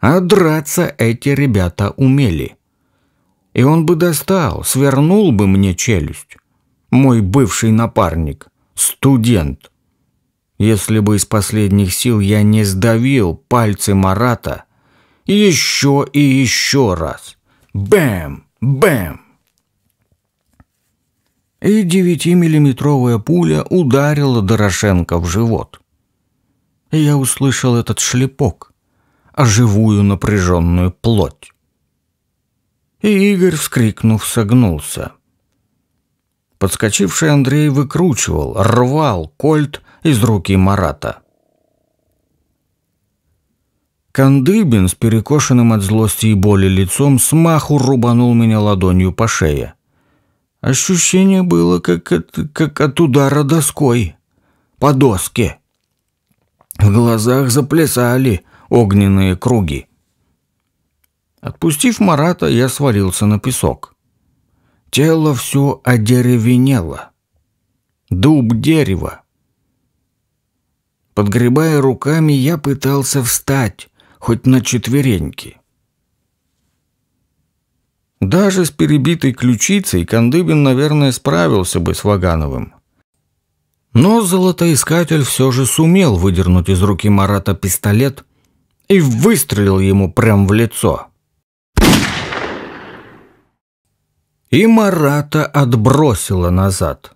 A: А драться эти ребята умели и он бы достал, свернул бы мне челюсть. Мой бывший напарник, студент. Если бы из последних сил я не сдавил пальцы Марата еще и еще раз. Бэм! Бэм! И девятимиллиметровая пуля ударила Дорошенко в живот. Я услышал этот шлепок, а живую напряженную плоть и Игорь, вскрикнув, согнулся. Подскочивший Андрей выкручивал, рвал кольт из руки Марата. Кандыбин с перекошенным от злости и боли лицом смаху рубанул меня ладонью по шее. Ощущение было как от, как от удара доской. По доске. В глазах заплясали огненные круги. Отпустив Марата, я свалился на песок. Тело все одеревенело. Дуб дерева. Подгребая руками, я пытался встать, хоть на четвереньки. Даже с перебитой ключицей Кандыбин, наверное, справился бы с Вагановым. Но золотоискатель все же сумел выдернуть из руки Марата пистолет и выстрелил ему прямо в лицо. и Марата отбросила назад.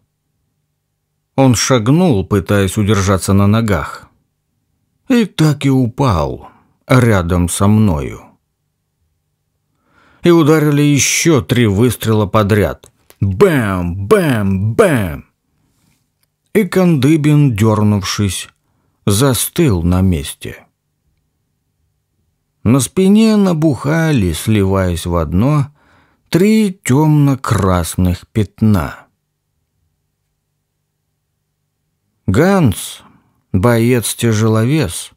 A: Он шагнул, пытаясь удержаться на ногах. И так и упал рядом со мною. И ударили еще три выстрела подряд. Бэм, бэм, бэм. И Кандыбин, дернувшись, застыл на месте. На спине набухали, сливаясь в одно, три темно-красных пятна. Ганс, боец-тяжеловес,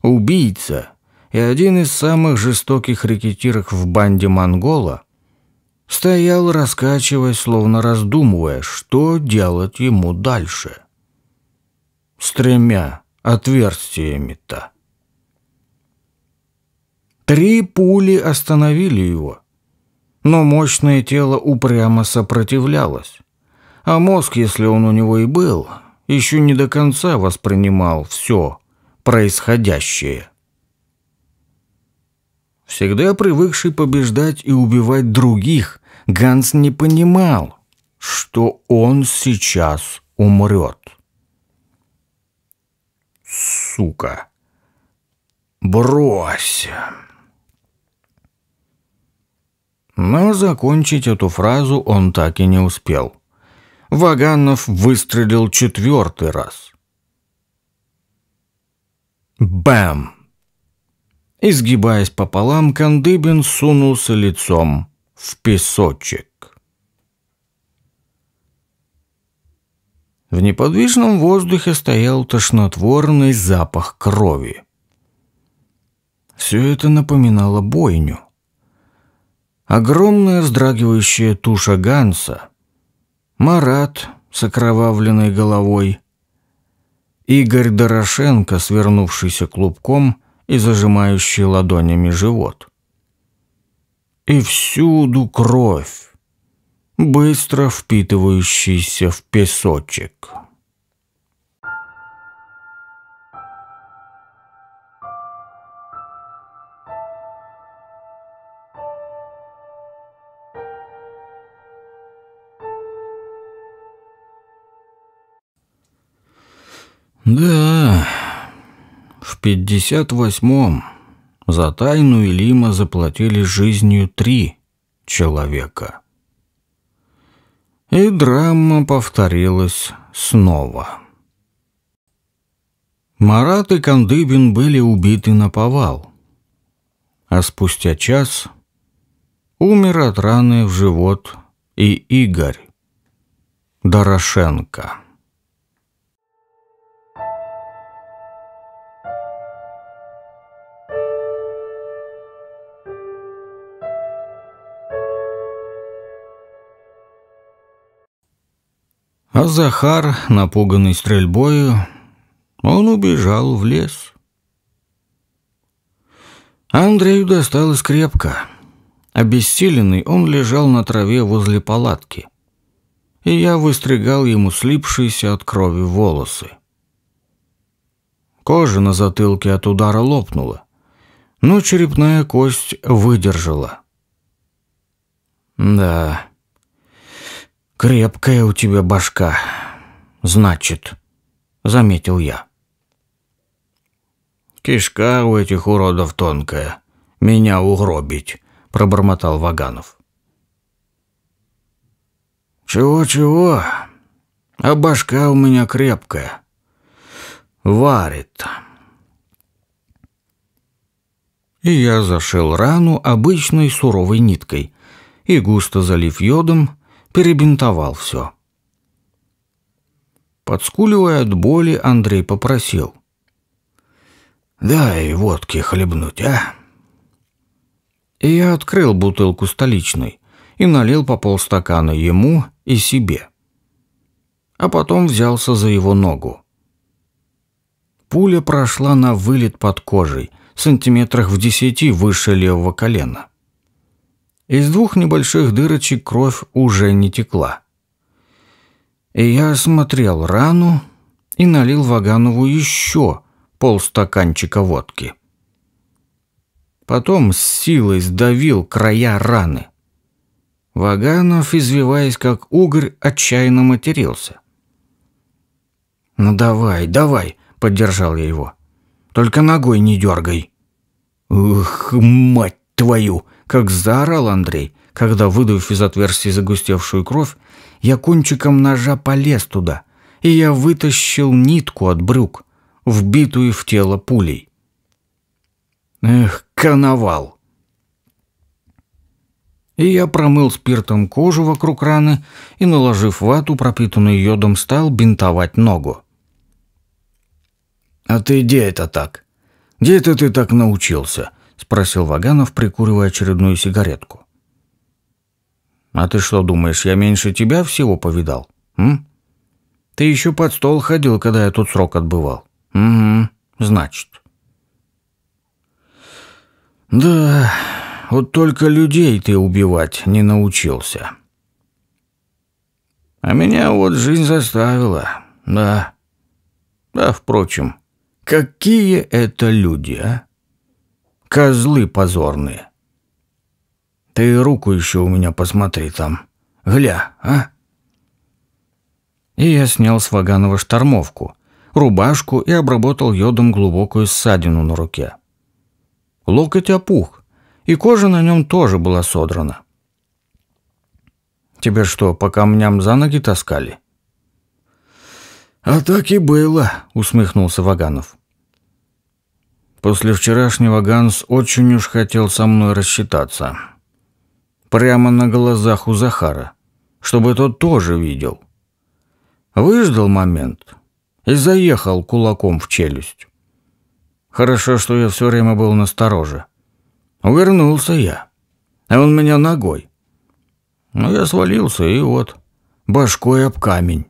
A: убийца и один из самых жестоких рэкетиров в банде Монгола, стоял, раскачиваясь, словно раздумывая, что делать ему дальше. С тремя отверстиями-то. Три пули остановили его. Но мощное тело упрямо сопротивлялось. А мозг, если он у него и был, еще не до конца воспринимал все происходящее. Всегда привыкший побеждать и убивать других, Ганс не понимал, что он сейчас умрет. Сука. Брось. Но закончить эту фразу он так и не успел. Ваганов выстрелил четвертый раз. Бэм! Изгибаясь пополам, Кандыбин сунулся лицом в песочек. В неподвижном воздухе стоял тошнотворный запах крови. Все это напоминало бойню. Огромная вздрагивающая туша Ганса, Марат с окровавленной головой, Игорь Дорошенко, свернувшийся клубком и зажимающий ладонями живот. И всюду кровь, быстро впитывающаяся в песочек». Да, в 58-м за тайну Илима заплатили жизнью три человека. И драма повторилась снова. Марат и Кандыбин были убиты на повал, а спустя час умер от раны в живот и Игорь Дорошенко. А Захар, напуганный стрельбою, он убежал в лес. Андрею досталось крепко. Обессиленный он лежал на траве возле палатки, и я выстригал ему слипшиеся от крови волосы. Кожа на затылке от удара лопнула, но черепная кость выдержала. Да, «Крепкая у тебя башка, значит», — заметил я. «Кишка у этих уродов тонкая. Меня угробить», — пробормотал Ваганов. «Чего-чего? А башка у меня крепкая. Варит». И я зашил рану обычной суровой ниткой и, густо залив йодом, перебинтовал все. Подскуливая от боли, Андрей попросил. «Дай водки хлебнуть, а?» И я открыл бутылку столичной и налил по полстакана ему и себе. А потом взялся за его ногу. Пуля прошла на вылет под кожей, сантиметрах в десяти выше левого колена. Из двух небольших дырочек кровь уже не текла. И я осмотрел рану и налил Ваганову еще полстаканчика водки. Потом с силой сдавил края раны. Ваганов, извиваясь как угорь, отчаянно матерился. «Ну давай, давай!» — поддержал я его. «Только ногой не дергай!» «Ух, мать твою!» Как заорал Андрей, когда, выдув из отверстия загустевшую кровь, я кончиком ножа полез туда, и я вытащил нитку от брюк, вбитую в тело пулей. Эх, коновал! И я промыл спиртом кожу вокруг раны и, наложив вату, пропитанную йодом, стал бинтовать ногу. «А ты где это так? Где это ты так научился?» спросил Ваганов, прикуривая очередную сигаретку. А ты что думаешь, я меньше тебя всего повидал? М? Ты еще под стол ходил, когда я тут срок отбывал. Угу, значит. Да, вот только людей ты убивать не научился. А меня вот жизнь заставила, да. Да, впрочем, какие это люди, а? Козлы позорные. Ты руку еще у меня посмотри там. Гля, а? И я снял с Ваганова штормовку, рубашку и обработал йодом глубокую ссадину на руке. Локоть опух, и кожа на нем тоже была содрана. Тебя что, по камням за ноги таскали? «А так и было», — усмехнулся Ваганов. После вчерашнего Ганс очень уж хотел со мной рассчитаться. Прямо на глазах у Захара, чтобы тот тоже видел. Выждал момент и заехал кулаком в челюсть. Хорошо, что я все время был настороже. Увернулся я, а он меня ногой. Но ну, я свалился, и вот, башкой об камень.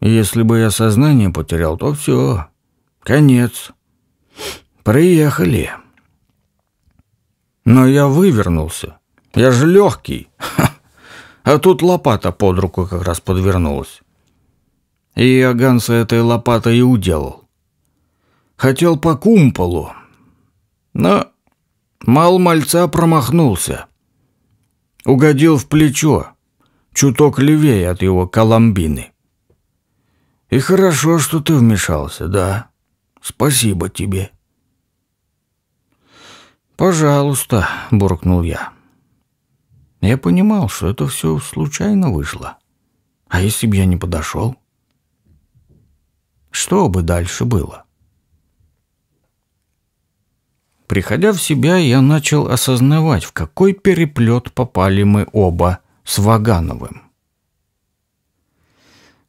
A: Если бы я сознание потерял, то все, конец. «Приехали». Но я вывернулся. Я же легкий. А тут лопата под руку как раз подвернулась. И я этой лопатой и уделал. Хотел по кумполу. Но мал мальца промахнулся. Угодил в плечо, чуток левее от его коломбины. И хорошо, что ты вмешался, да. Спасибо тебе. «Пожалуйста», – буркнул я. Я понимал, что это все случайно вышло. А если бы я не подошел? Что бы дальше было? Приходя в себя, я начал осознавать, в какой переплет попали мы оба с Вагановым.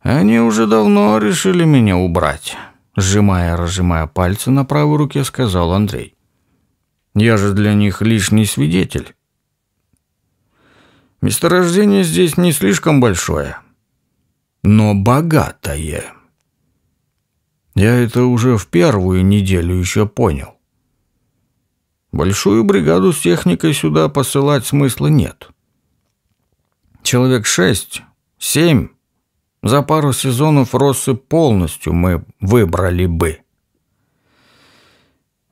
A: «Они уже давно решили меня убрать», — сжимая-разжимая пальцы на правой руке, сказал Андрей. Я же для них лишний свидетель. Месторождение здесь не слишком большое, но богатое. Я это уже в первую неделю еще понял. Большую бригаду с техникой сюда посылать смысла нет. Человек шесть, семь. За пару сезонов россы полностью мы выбрали бы.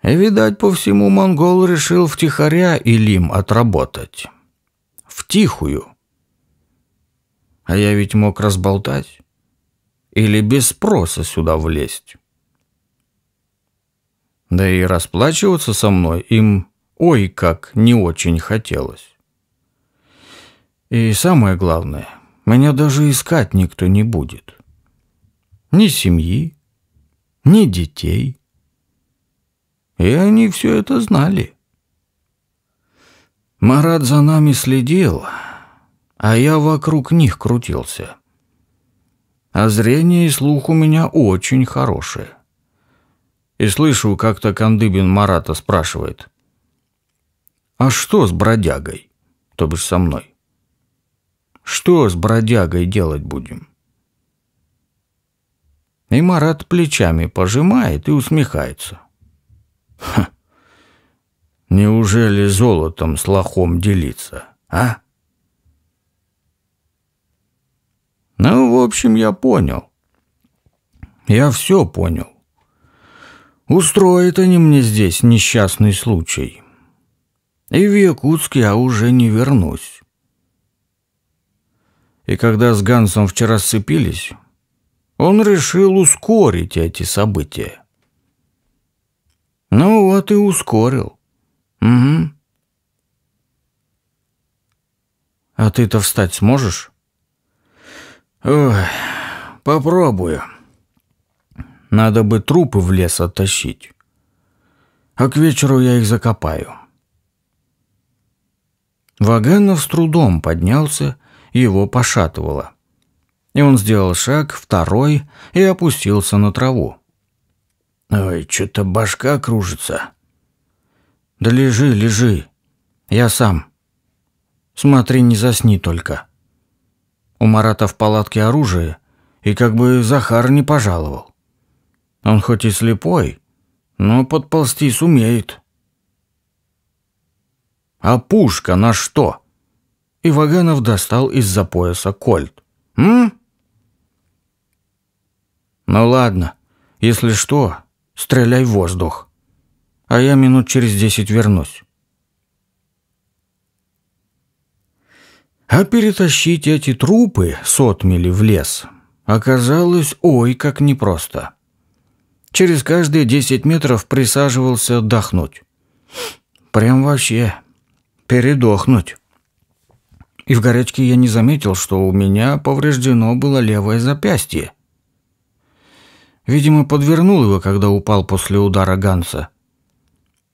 A: Видать, по всему монгол решил втихаря Илим отработать. Втихую. А я ведь мог разболтать. Или без спроса сюда влезть. Да и расплачиваться со мной им ой как не очень хотелось. И самое главное, меня даже искать никто не будет. Ни семьи, ни детей — и они все это знали. Марат за нами следил, а я вокруг них крутился. А зрение и слух у меня очень хорошие. И слышу, как-то Кандыбин Марата спрашивает. «А что с бродягой?» То бишь со мной. «Что с бродягой делать будем?» И Марат плечами пожимает и усмехается. Ха. Неужели золотом с лохом делиться, а? Ну, в общем, я понял. Я все понял. Устроят они мне здесь несчастный случай. И в Якутск я уже не вернусь. И когда с Гансом вчера сцепились, он решил ускорить эти события. Ну вот и ускорил. Угу. А ты-то встать сможешь? Ой, попробую. Надо бы трупы в лес оттащить. А к вечеру я их закопаю. Ваганов с трудом поднялся, его пошатывало. И он сделал шаг, второй, и опустился на траву. Ой, что-то башка кружится. Да лежи, лежи. Я сам. Смотри, не засни только. У Марата в палатке оружие, и как бы Захар не пожаловал. Он хоть и слепой, но подползти сумеет. А пушка на что? И Ваганов достал из-за пояса кольт. М? Ну ладно, если что, Стреляй в воздух. А я минут через десять вернусь. А перетащить эти трупы сотмели в лес оказалось ой как непросто. Через каждые десять метров присаживался отдохнуть. Прям вообще передохнуть. И в горячке я не заметил, что у меня повреждено было левое запястье. Видимо, подвернул его, когда упал после удара Ганса.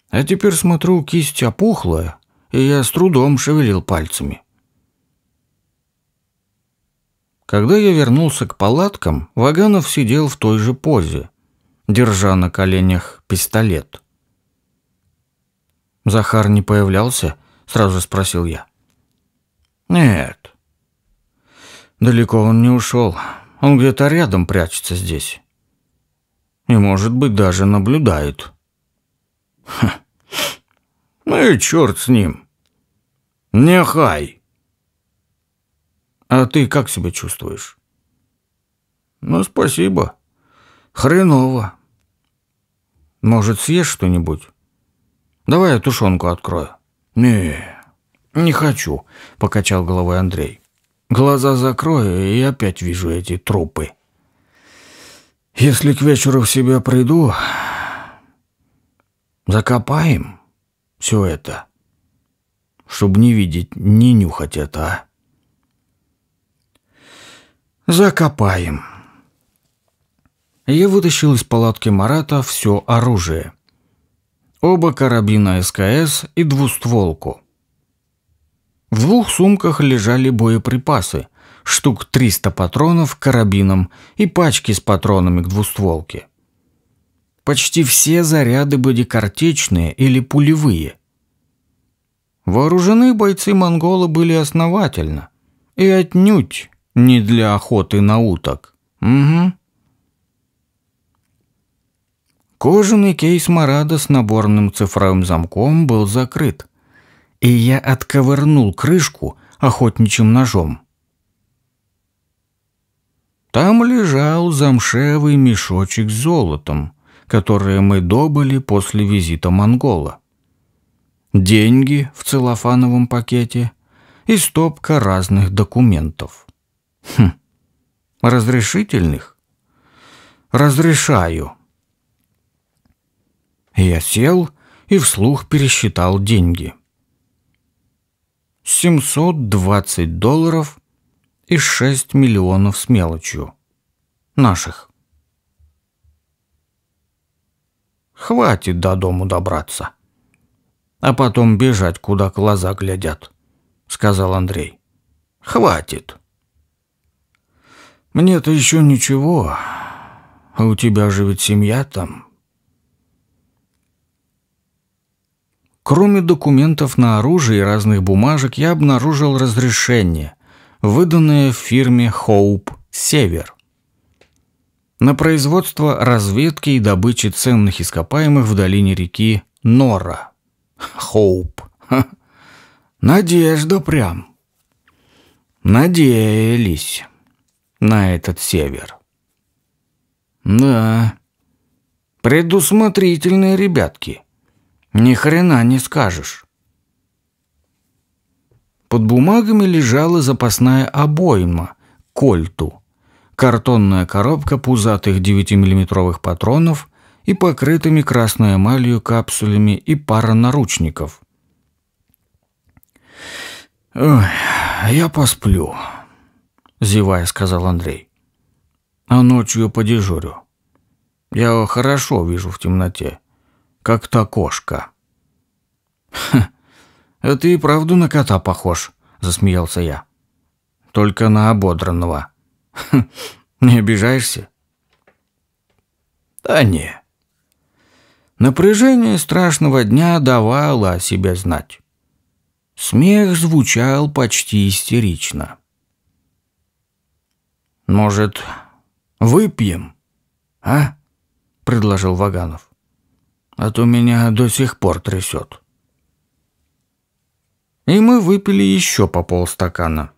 A: А теперь смотрю, кисть опухлая, и я с трудом шевелил пальцами. Когда я вернулся к палаткам, Ваганов сидел в той же позе, держа на коленях пистолет. «Захар не появлялся?» — сразу спросил я. «Нет. Далеко он не ушел. Он где-то рядом прячется здесь и, может быть, даже наблюдают. Ха. Ну и черт с ним. Нехай. А ты как себя чувствуешь? Ну, спасибо. Хреново. Может, съешь что-нибудь? Давай я тушенку открою. Не, не хочу, покачал головой Андрей. Глаза закрою и опять вижу эти трупы. Если к вечеру в себя приду, закопаем все это, чтобы не видеть, не нюхать это, а? Закопаем. Я вытащил из палатки Марата все оружие. Оба карабина СКС и двустволку. В двух сумках лежали боеприпасы – штук 300 патронов карабином и пачки с патронами к двустволке. Почти все заряды были картечные или пулевые. Вооружены бойцы монголы были основательно и отнюдь не для охоты на уток. Угу. Кожаный кейс Марада с наборным цифровым замком был закрыт, и я отковырнул крышку охотничьим ножом. Там лежал замшевый мешочек с золотом, которое мы добыли после визита монгола. Деньги в целлофановом пакете и стопка разных документов. Хм. Разрешительных? Разрешаю. Я сел и вслух пересчитал деньги. 720 долларов – и 6 миллионов с мелочью. Наших. Хватит до дому добраться. А потом бежать, куда глаза глядят, сказал Андрей. Хватит. Мне-то еще ничего, а у тебя же ведь семья там. Кроме документов на оружие и разных бумажек, я обнаружил разрешение – Выданное в фирме «Хоуп Север». На производство разведки и добычи ценных ископаемых в долине реки Нора. Хоуп. Ха. Надежда прям. Надеялись на этот север. Да. Предусмотрительные ребятки. Ни хрена не скажешь. Под бумагами лежала запасная обойма – кольту, картонная коробка пузатых 9-миллиметровых патронов и покрытыми красной эмалью капсулями и пара наручников. я посплю», – зевая сказал Андрей. «А ночью подежурю. Я хорошо вижу в темноте, как та кошка». Ха, «А ты и правду на кота похож», – засмеялся я. «Только на ободранного». «Хм, «Не обижаешься?» «Да не». Напряжение страшного дня давало о себе знать. Смех звучал почти истерично. «Может, выпьем, а?» – предложил Ваганов. «А то меня до сих пор трясет». И мы выпили еще по полстакана.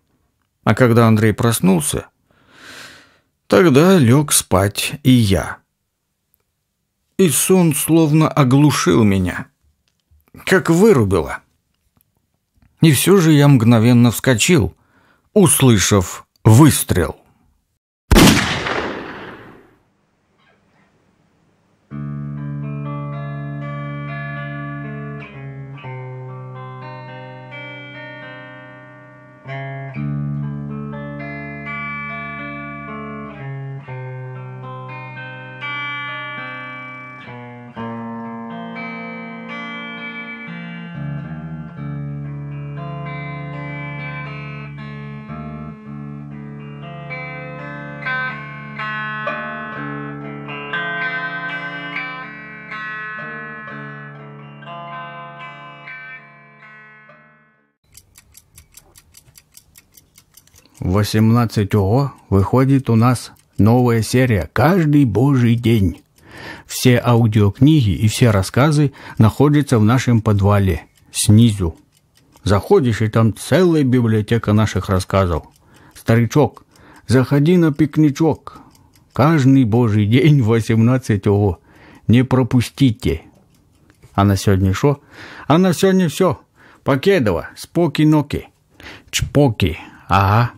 A: А когда Андрей проснулся, тогда лег спать и я. И сон словно оглушил меня. Как вырубило. И все же я мгновенно вскочил, услышав выстрел. 18 ООО выходит у нас новая серия каждый божий день. Все аудиокниги и все рассказы находятся в нашем подвале, снизу. Заходишь, и там целая библиотека наших рассказов. Старичок, заходи на пикничок. Каждый божий день 18 ООО. Не пропустите. А на сегодня что? А на сегодня все. Покедова, споки-ноки. Чпоки. Ага.